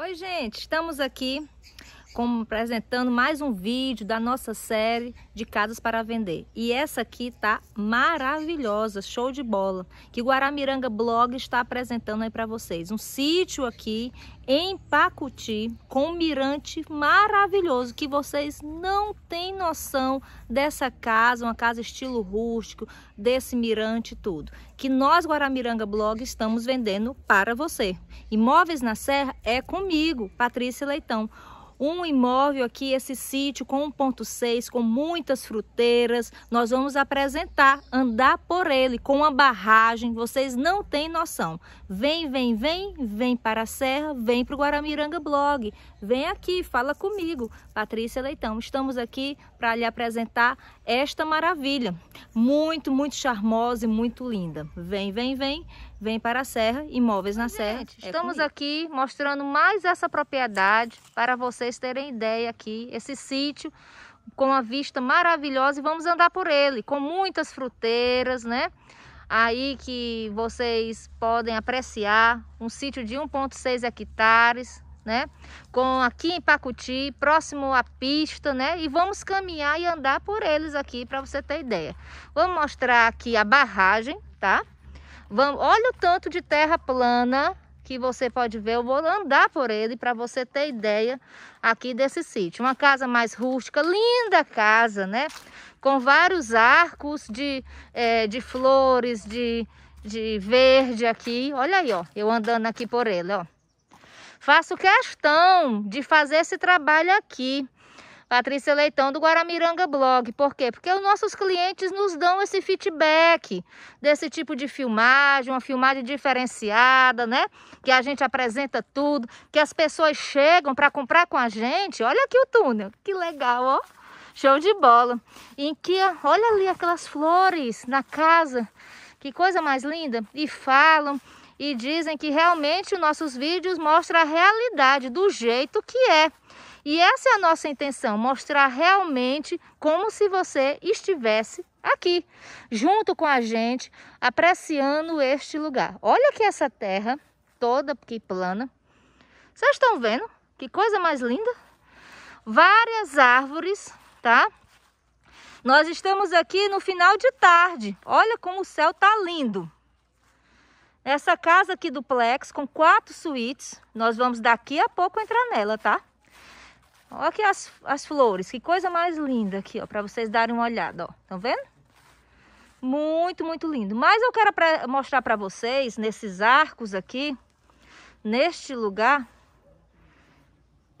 Oi, gente, estamos aqui apresentando mais um vídeo da nossa série de casas para vender. E essa aqui tá maravilhosa, show de bola, que Guaramiranga Blog está apresentando aí para vocês. Um sítio aqui em Pacuti com um mirante maravilhoso que vocês não têm noção dessa casa, uma casa estilo rústico, desse mirante tudo, que nós Guaramiranga Blog estamos vendendo para você. Imóveis na Serra é comigo, Patrícia Leitão um imóvel aqui, esse sítio com 1.6, com muitas fruteiras. Nós vamos apresentar, andar por ele com uma barragem, vocês não têm noção. Vem, vem, vem, vem para a Serra, vem para o Guaramiranga Blog. Vem aqui, fala comigo, Patrícia Leitão. Estamos aqui para lhe apresentar esta maravilha. Muito, muito charmosa e muito linda. Vem, vem, vem vem para a Serra, imóveis na Gente, Serra. É estamos aqui mostrando mais essa propriedade para vocês terem ideia aqui, esse sítio com a vista maravilhosa e vamos andar por ele, com muitas fruteiras, né? Aí que vocês podem apreciar um sítio de 1.6 hectares, né? Com aqui em Pacuti, próximo à pista, né? E vamos caminhar e andar por eles aqui para você ter ideia. Vamos mostrar aqui a barragem, tá? Vamos, olha o tanto de terra plana que você pode ver. Eu vou andar por ele para você ter ideia aqui desse sítio. Uma casa mais rústica, linda casa, né? Com vários arcos de, é, de flores, de, de verde aqui. Olha aí, ó, eu andando aqui por ele, ó. Faço questão de fazer esse trabalho aqui. Patrícia Leitão do Guaramiranga Blog. Por quê? Porque os nossos clientes nos dão esse feedback desse tipo de filmagem, uma filmagem diferenciada, né? Que a gente apresenta tudo, que as pessoas chegam para comprar com a gente. Olha aqui o túnel, que legal, ó. Show de bola. Em que, olha ali aquelas flores na casa. Que coisa mais linda. E falam e dizem que realmente os nossos vídeos mostram a realidade do jeito que é. E essa é a nossa intenção, mostrar realmente como se você estivesse aqui, junto com a gente, apreciando este lugar. Olha aqui essa terra toda que plana. Vocês estão vendo? Que coisa mais linda! Várias árvores, tá? Nós estamos aqui no final de tarde. Olha como o céu está lindo. Essa casa aqui duplex com quatro suítes, nós vamos daqui a pouco entrar nela, tá? Olha aqui as, as flores, que coisa mais linda aqui, ó, para vocês darem uma olhada, ó. Estão vendo? Muito, muito lindo. Mas eu quero pra, mostrar para vocês, nesses arcos aqui, neste lugar,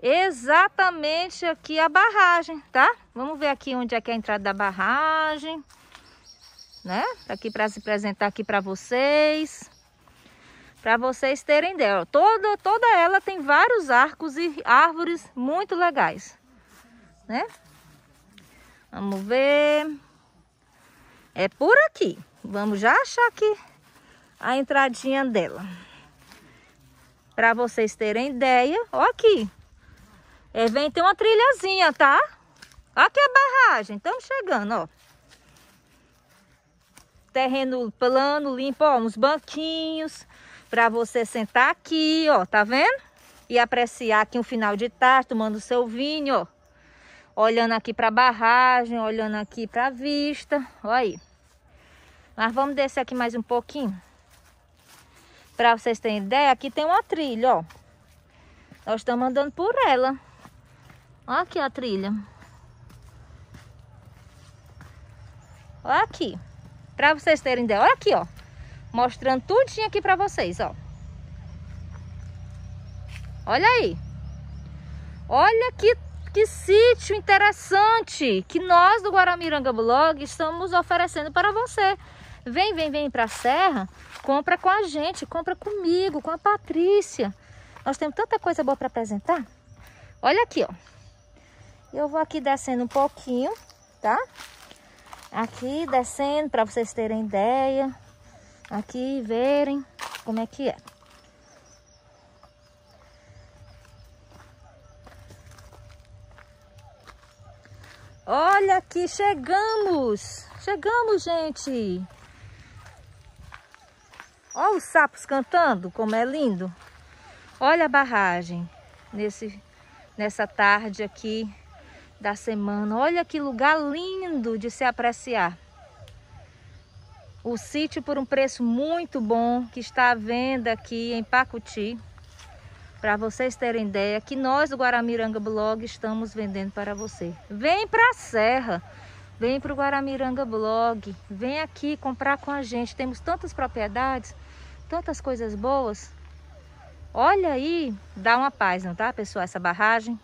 exatamente aqui a barragem, tá? Vamos ver aqui onde é que é a entrada da barragem, né? Aqui para se apresentar aqui para vocês para vocês terem dela. Toda, toda ela tem vários arcos e árvores muito legais, né? Vamos ver. É por aqui. Vamos já achar aqui a entradinha dela. Para vocês terem ideia, ó aqui. É, vem ter uma trilhazinha, tá? Aqui a barragem, estamos chegando, ó. Terreno plano, limpo, ó, uns banquinhos para você sentar aqui, ó, tá vendo? E apreciar aqui um final de tarde, tomando seu vinho, ó. Olhando aqui para a barragem, olhando aqui para a vista, ó aí. Mas vamos descer aqui mais um pouquinho. Para vocês terem ideia, aqui tem uma trilha, ó. Nós estamos andando por ela. Olha aqui a trilha. Olha aqui. Para vocês terem ideia, olha aqui, ó. Mostrando tudinho aqui para vocês, ó. Olha aí. Olha que, que sítio interessante que nós do Guaramiranga Blog estamos oferecendo para você. Vem, vem, vem para a Serra, compra com a gente, compra comigo, com a Patrícia. Nós temos tanta coisa boa para apresentar. Olha aqui, ó. Eu vou aqui descendo um pouquinho, tá? Aqui descendo para vocês terem ideia aqui e verem como é que é. Olha que chegamos! Chegamos, gente! Olha os sapos cantando, como é lindo! Olha a barragem nesse, nessa tarde aqui da semana. Olha que lugar lindo de se apreciar o sítio por um preço muito bom que está à venda aqui em Pacuti. Para vocês terem ideia que nós do Guaramiranga Blog estamos vendendo para você. Vem para a Serra, vem para o Guaramiranga Blog, vem aqui comprar com a gente. Temos tantas propriedades, tantas coisas boas. Olha aí, dá uma paz, não tá, pessoal, essa barragem.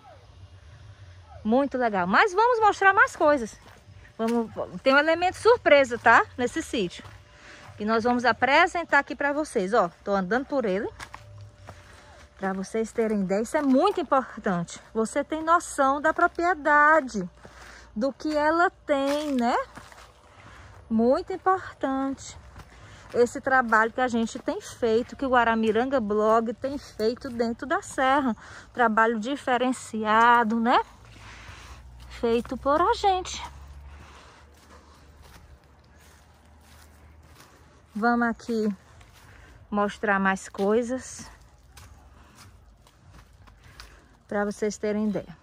Muito legal. Mas vamos mostrar mais coisas. Vamos, tem um elemento surpresa, tá? Nesse sítio. E nós vamos apresentar aqui para vocês, ó. Tô andando por ele. Para vocês terem ideia, isso é muito importante. Você tem noção da propriedade, do que ela tem, né? Muito importante. Esse trabalho que a gente tem feito, que o Guaramiranga Blog tem feito dentro da serra. Trabalho diferenciado, né? Feito por a gente. Vamos aqui mostrar mais coisas. Para vocês terem ideia.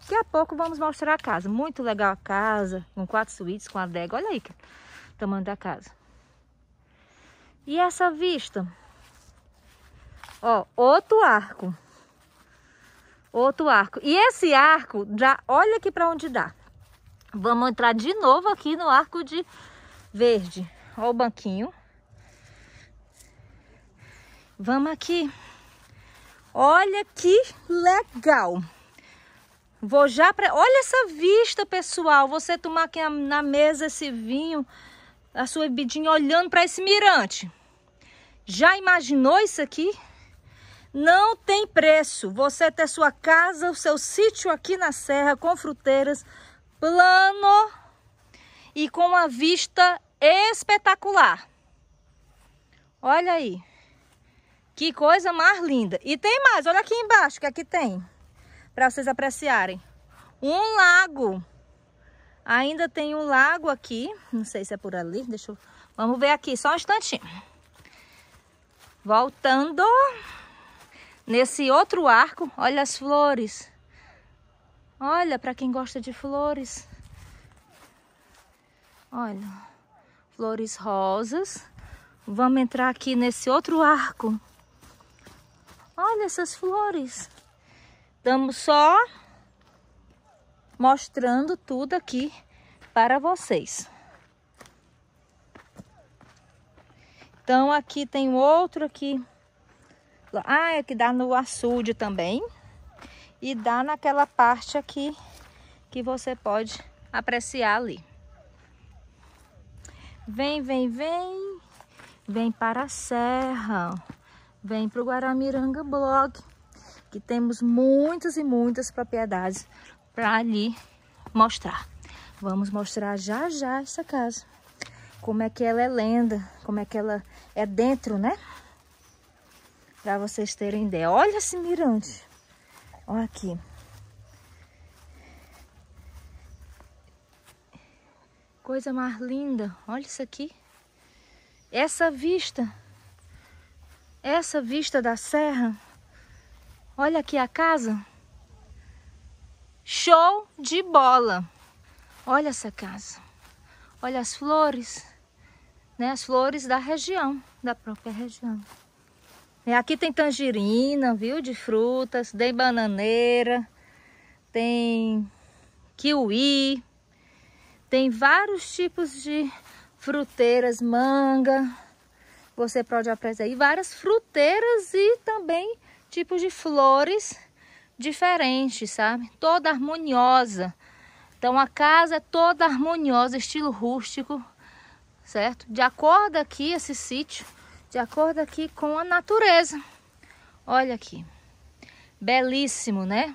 Daqui a pouco vamos mostrar a casa. Muito legal a casa. Com quatro suítes, com adega. Olha aí que tamanho da casa. E essa vista. Ó, outro arco. Outro arco. E esse arco, já olha aqui para onde dá. Vamos entrar de novo aqui no arco de verde. Ó o banquinho. Vamos aqui. Olha que legal. Vou já para. Olha essa vista, pessoal. Você tomar aqui na mesa esse vinho, a sua bebidinha, olhando para esse mirante. Já imaginou isso aqui? Não tem preço. Você ter sua casa, o seu sítio aqui na serra com fruteiras, plano e com uma vista espetacular. Olha aí. Que coisa mais linda. E tem mais, olha aqui embaixo que aqui é tem. Para vocês apreciarem. Um lago. Ainda tem um lago aqui. Não sei se é por ali. Deixa eu... Vamos ver aqui, só um instantinho. Voltando nesse outro arco. Olha as flores. Olha, para quem gosta de flores. Olha flores rosas. Vamos entrar aqui nesse outro arco. Olha essas flores. Estamos só mostrando tudo aqui para vocês. Então, aqui tem outro aqui. Ah, é que dá no açude também. E dá naquela parte aqui que você pode apreciar ali. Vem, vem, vem. Vem para a serra. Vem para o Guaramiranga Blog. Que temos muitas e muitas propriedades para ali mostrar. Vamos mostrar já já essa casa. Como é que ela é lenda. Como é que ela é dentro, né? Para vocês terem ideia. Olha esse mirante. Olha aqui. Coisa mais linda. Olha isso aqui. Essa vista. Essa vista da serra. Olha aqui a casa. Show de bola. Olha essa casa. Olha as flores. Né? As flores da região, da própria região. Aqui tem tangerina, viu? De frutas, tem bananeira, tem kiwi, tem vários tipos de fruteiras, manga. Você pode apreciar aí várias fruteiras e também tipos de flores diferentes, sabe? Toda harmoniosa. Então a casa é toda harmoniosa, estilo rústico, certo? De acordo aqui esse sítio, de acordo aqui com a natureza. Olha aqui. Belíssimo, né?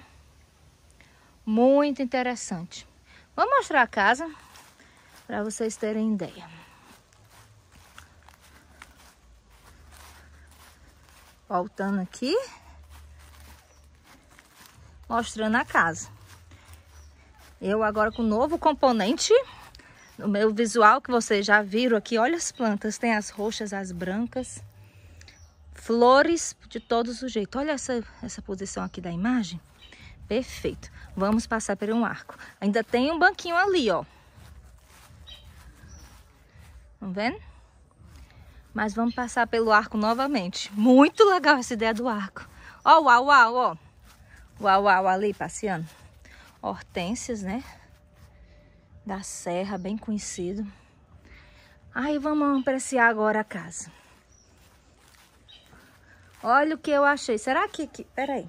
Muito interessante. Vou mostrar a casa para vocês terem ideia. Voltando aqui, mostrando a casa. Eu agora com o novo componente no meu visual que vocês já viram aqui. Olha as plantas, tem as roxas, as brancas, flores de todos os jeitos. Olha essa, essa posição aqui da imagem. Perfeito. Vamos passar por um arco. Ainda tem um banquinho ali, ó. Vamos vendo? Mas vamos passar pelo arco novamente. Muito legal essa ideia do arco. Ó, uau, uau, ó. Uau, uau, ali passeando. Hortênsias, né? Da serra, bem conhecido. Aí vamos apreciar agora a casa. Olha o que eu achei. Será que aqui... Peraí.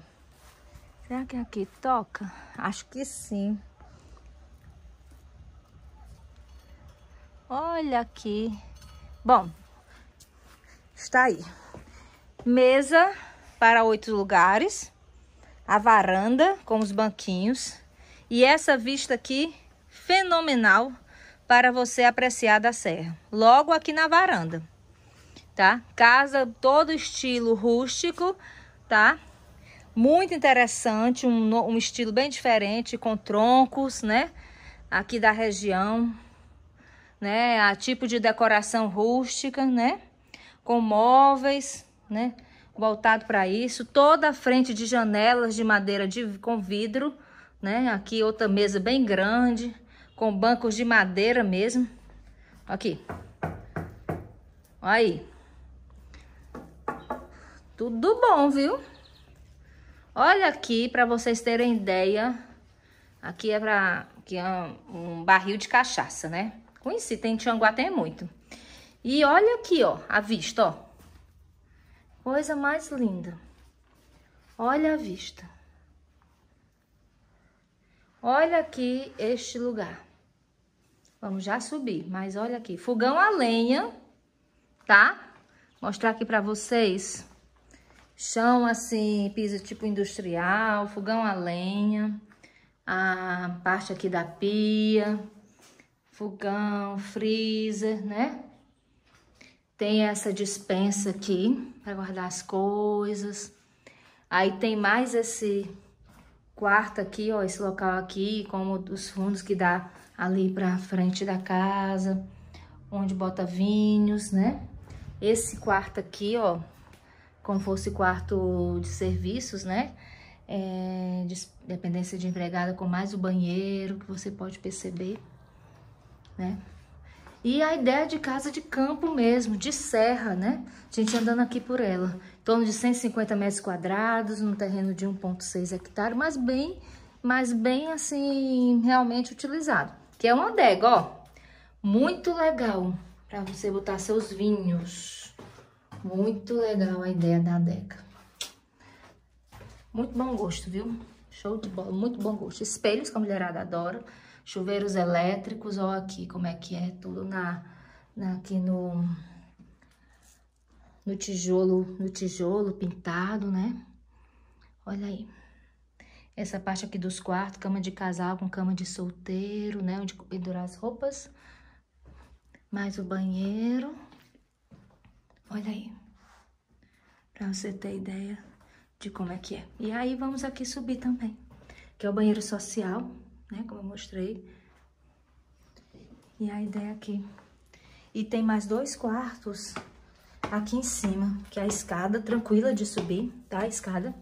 Será que aqui toca? Acho que sim. Olha aqui. Bom, está aí. Mesa para oito lugares. A varanda com os banquinhos. E essa vista aqui, fenomenal para você apreciar da serra. Logo aqui na varanda, tá? Casa todo estilo rústico, tá? Muito interessante, um, um estilo bem diferente, com troncos, né? Aqui da região né, a tipo de decoração rústica, né, com móveis, né, voltado para isso, toda a frente de janelas de madeira de, com vidro, né, aqui outra mesa bem grande, com bancos de madeira mesmo, aqui, aí, tudo bom, viu? Olha aqui para vocês terem ideia, aqui é para que é um barril de cachaça, né? Conheci, tem Tianguá, tem muito. E olha aqui, ó, a vista, ó. Coisa mais linda. Olha a vista. Olha aqui este lugar. Vamos já subir, mas olha aqui. Fogão a lenha, tá? Mostrar aqui pra vocês. Chão, assim, piso tipo industrial, fogão a lenha. A parte aqui da pia fogão, freezer, né? Tem essa dispensa aqui para guardar as coisas. Aí tem mais esse quarto aqui, ó, esse local aqui, como os fundos que dá ali para frente da casa, onde bota vinhos, né? Esse quarto aqui, ó, como fosse quarto de serviços, né? É, dependência de empregada com mais o banheiro, que você pode perceber né? E a ideia de casa de campo mesmo, de serra, né? A gente andando aqui por ela. Em torno de 150 metros quadrados, num terreno de 1,6 hectare, mas bem, mas bem assim, realmente utilizado. Que é uma adega, ó. Muito legal para você botar seus vinhos. Muito legal a ideia da adega. Muito bom gosto, viu? Show de bola, muito bom gosto. Espelhos que a mulherada adora chuveiros elétricos, ó aqui como é que é, tudo na, na aqui no, no tijolo, no tijolo pintado, né? Olha aí. Essa parte aqui dos quartos, cama de casal com cama de solteiro, né? Onde pendurar as roupas. Mais o banheiro. Olha aí. Pra você ter ideia de como é que é. E aí, vamos aqui subir também. Que é o banheiro social né? Como eu mostrei. E a ideia aqui. É e tem mais dois quartos aqui em cima, que é a escada, tranquila de subir, tá? A escada.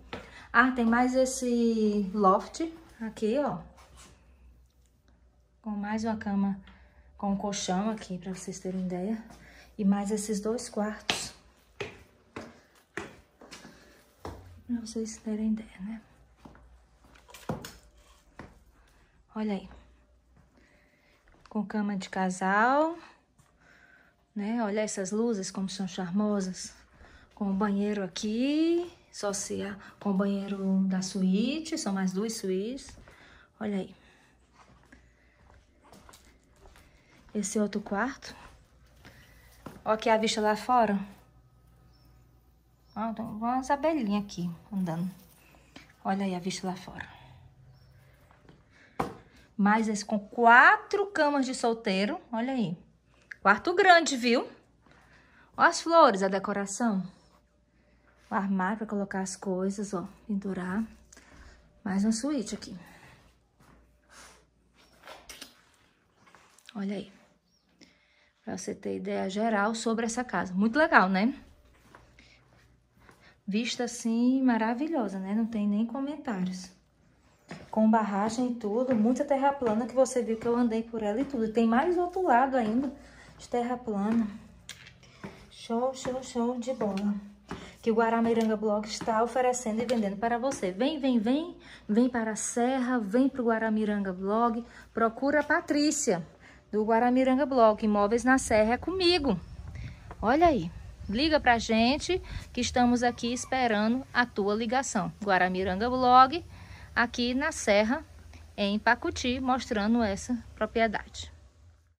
Ah, tem mais esse loft aqui, ó. Com mais uma cama com um colchão aqui, pra vocês terem ideia. E mais esses dois quartos. Pra vocês terem ideia, né? Olha aí. Com cama de casal, né? Olha essas luzes como são charmosas. Com o banheiro aqui, só se com o banheiro da suíte, são mais duas suítes. Olha aí. Esse outro quarto. Olha aqui a vista lá fora. Ó, tem umas abelhinhas aqui andando. Olha aí a vista lá fora. Mais esse com quatro camas de solteiro. Olha aí. Quarto grande, viu? Ó as flores, a decoração. O armário para colocar as coisas, ó. Pendurar. Mais uma suíte aqui. Olha aí. Pra você ter ideia geral sobre essa casa. Muito legal, né? Vista assim, maravilhosa, né? Não tem nem comentários com barragem e tudo, muita terra plana que você viu que eu andei por ela e tudo. tem mais outro lado ainda de terra plana. Show, show, show de bola. Que o Guaramiranga Blog está oferecendo e vendendo para você. Vem, vem, vem. Vem para a Serra, vem para o Guaramiranga Blog. Procura a Patrícia, do Guaramiranga Blog. Imóveis na Serra é comigo. Olha aí. Liga para a gente que estamos aqui esperando a tua ligação. Guaramiranga Blog aqui na Serra, em Pacuti, mostrando essa propriedade.